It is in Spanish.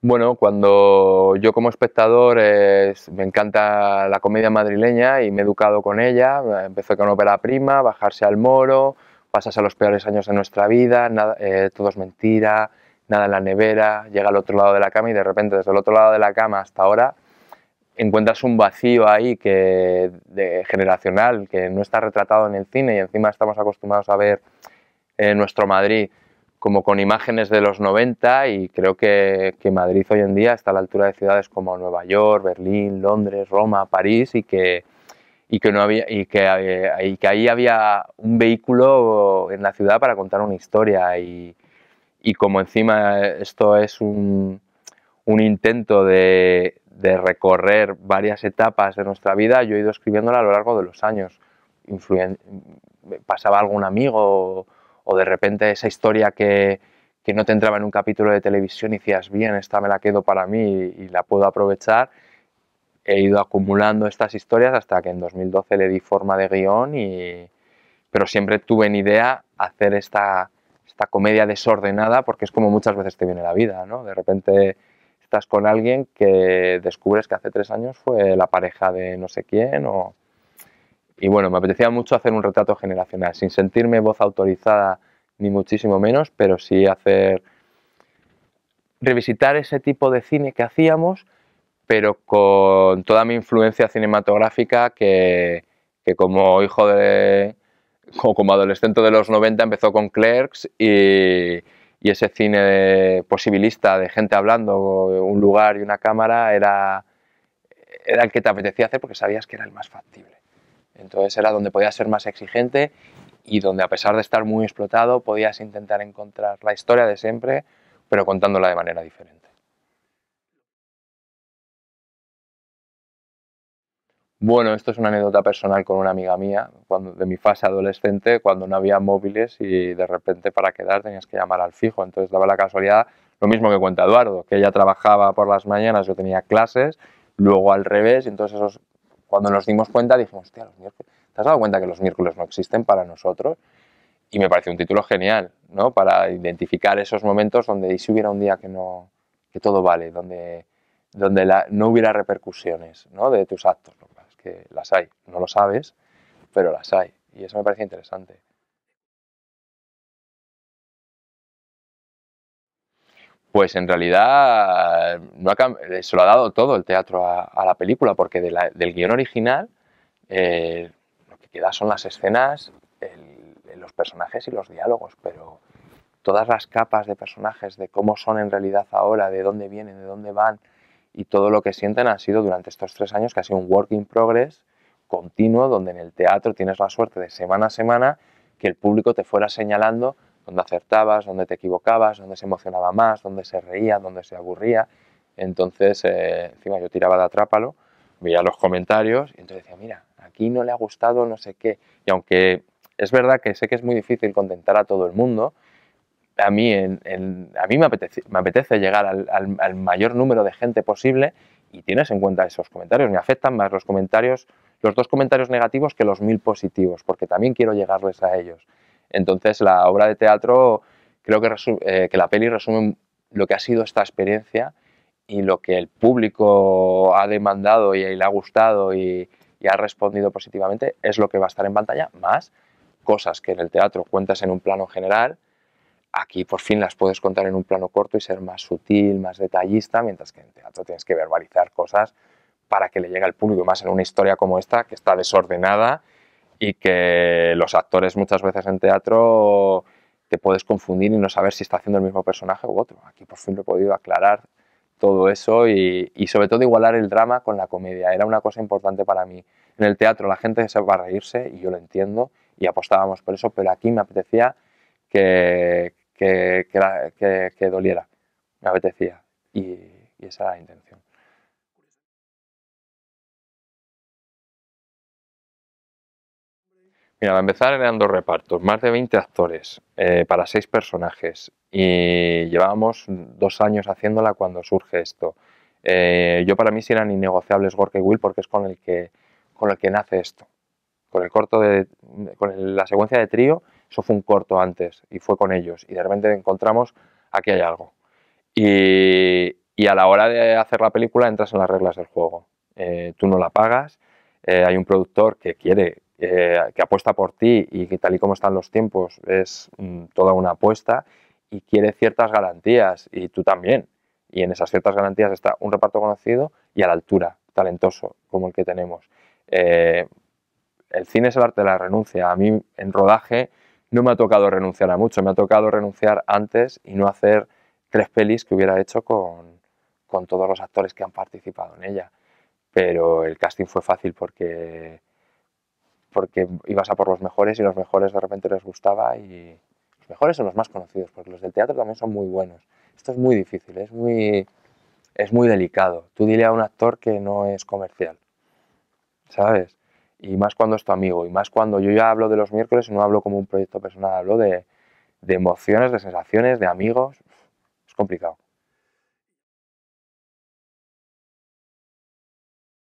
Bueno, cuando yo como espectador me encanta la comedia madrileña y me he educado con ella, empecé con Opera prima, bajarse al moro, pasas a los peores años de nuestra vida, nada, eh, todo es mentira, nada en la nevera, llega al otro lado de la cama y de repente desde el otro lado de la cama hasta ahora encuentras un vacío ahí que de, generacional que no está retratado en el cine y encima estamos acostumbrados a ver eh, nuestro Madrid como con imágenes de los 90 y creo que, Madrid hoy en día está a la altura de ciudades como Nueva York, Berlín, Londres, Roma, París y que, y que, no había, y que, eh, y que ahí había un vehículo en la ciudad para contar una historia y, y como encima esto es un, un intento de, recorrer varias etapas de nuestra vida, yo he ido escribiéndola a lo largo de los años. Influen pasaba algún amigo o de repente esa historia que, no te entraba en un capítulo de televisión y decías, bien, esta me la quedo para mí y, la puedo aprovechar, he ido acumulando estas historias hasta que en 2012 le di forma de guión, y... pero siempre tuve en idea hacer esta, esta comedia desordenada porque es como muchas veces te viene la vida, ¿no? De repente estás con alguien que descubres que hace tres años fue la pareja de no sé quién o... Y bueno, me apetecía mucho hacer un retrato generacional, sin sentirme voz autorizada ni muchísimo menos, pero sí hacer revisitar ese tipo de cine que hacíamos, pero con toda mi influencia cinematográfica que, como hijo de como, adolescente de los 90 empezó con Clerks y, y ese cine posibilista de gente hablando, un lugar y una cámara era, era el que te apetecía hacer porque sabías que era el más factible. Entonces era donde podías ser más exigente y donde a pesar de estar muy explotado podías intentar encontrar la historia de siempre, pero contándola de manera diferente. Bueno, esto es una anécdota personal con una amiga mía, de mi fase adolescente, cuando no había móviles y de repente para quedar tenías que llamar al fijo. Entonces daba la casualidad, lo mismo que cuenta Eduardo, que ella trabajaba por las mañanas, yo tenía clases, luego al revés, y entonces esos cuando nos dimos cuenta dijimos, hostia, los miércoles, ¿te has dado cuenta que los miércoles no existen para nosotros? Y me parece un título genial, ¿no? Para identificar esos momentos donde y si hubiera un día que no, que todo vale, donde, donde la, no hubiera repercusiones, ¿no? De tus actos, que es que las hay, no lo sabes, pero las hay. Y eso me parece interesante. pues en realidad no se lo ha dado todo el teatro a, la película, porque del guión original eh, lo que queda son las escenas, los personajes y los diálogos, pero todas las capas de personajes, de cómo son en realidad ahora, de dónde vienen, de dónde van y todo lo que sienten ha sido durante estos tres años que ha sido un work in progress continuo, donde en el teatro tienes la suerte de semana a semana que el público te fuera señalando donde acertabas, dónde te equivocabas, donde se emocionaba más, donde se reía, donde se aburría. Entonces, eh, encima yo tiraba de atrápalo, veía los comentarios y entonces decía, mira, aquí no le ha gustado no sé qué. Y aunque es verdad que sé que es muy difícil contentar a todo el mundo, a mí, a mí me, apetece, llegar al, al, mayor número de gente posible y tienes en cuenta esos comentarios. Me afectan más los comentarios, los dos comentarios negativos que los mil positivos, porque también quiero llegarles a ellos. Entonces la obra de teatro, creo eh, que, la peli resume lo que ha sido esta experiencia y lo que el público ha demandado y, le ha gustado y, ha respondido positivamente es lo que va a estar en pantalla, más cosas que en el teatro cuentas en un plano general, aquí por fin las puedes contar en un plano corto y ser más sutil, más detallista, mientras que en teatro tienes que verbalizar cosas para que le llegue al público, más en una historia como esta que está desordenada y que los actores muchas veces en teatro te puedes confundir y no saber si está haciendo el mismo personaje u otro. Aquí por fin lo he podido aclarar todo eso y, sobre todo igualar el drama con la comedia. Era una cosa importante para mí. En el teatro la gente se va a reírse y yo lo entiendo y apostábamos por eso, pero aquí me apetecía que, que, doliera, me apetecía y esa era la intención. Mira, para empezar eran dos repartos, más de 20 actores eh, para seis personajes y llevábamos dos años haciéndola cuando surge esto. Eh, yo para mí sí eran innegociables Gorky Will porque es con el que, con el que nace esto. Con el corto de, con la secuencia de trío, eso fue un corto antes y fue con ellos y de repente encontramos aquí hay algo. Y, a la hora de hacer la película entras en las reglas del juego. Eh, tú no la pagas, hay un productor que quiere eh, que apuesta por ti y que tal y como están los tiempos es mm, toda una apuesta y quiere ciertas garantías y tú también. Y en esas ciertas garantías está un reparto conocido y a la altura, talentoso, como el que tenemos. Eh, el cine es el arte de la renuncia. A mí en rodaje no me ha tocado renunciar a mucho, me ha tocado renunciar antes y no hacer tres pelis que hubiera hecho con, con todos los actores que han participado en ella. Pero el casting fue fácil porque porque ibas a por los mejores y los mejores de repente les gustaba y los mejores son los más conocidos, porque los del teatro también son muy buenos. Esto es muy difícil, es muy, es muy delicado. Tú dile a un actor que no es comercial, ¿sabes? Y más cuando es tu amigo, y más cuando yo ya hablo de los miércoles y no hablo como un proyecto personal, hablo de, de emociones, de sensaciones, de amigos. Es complicado.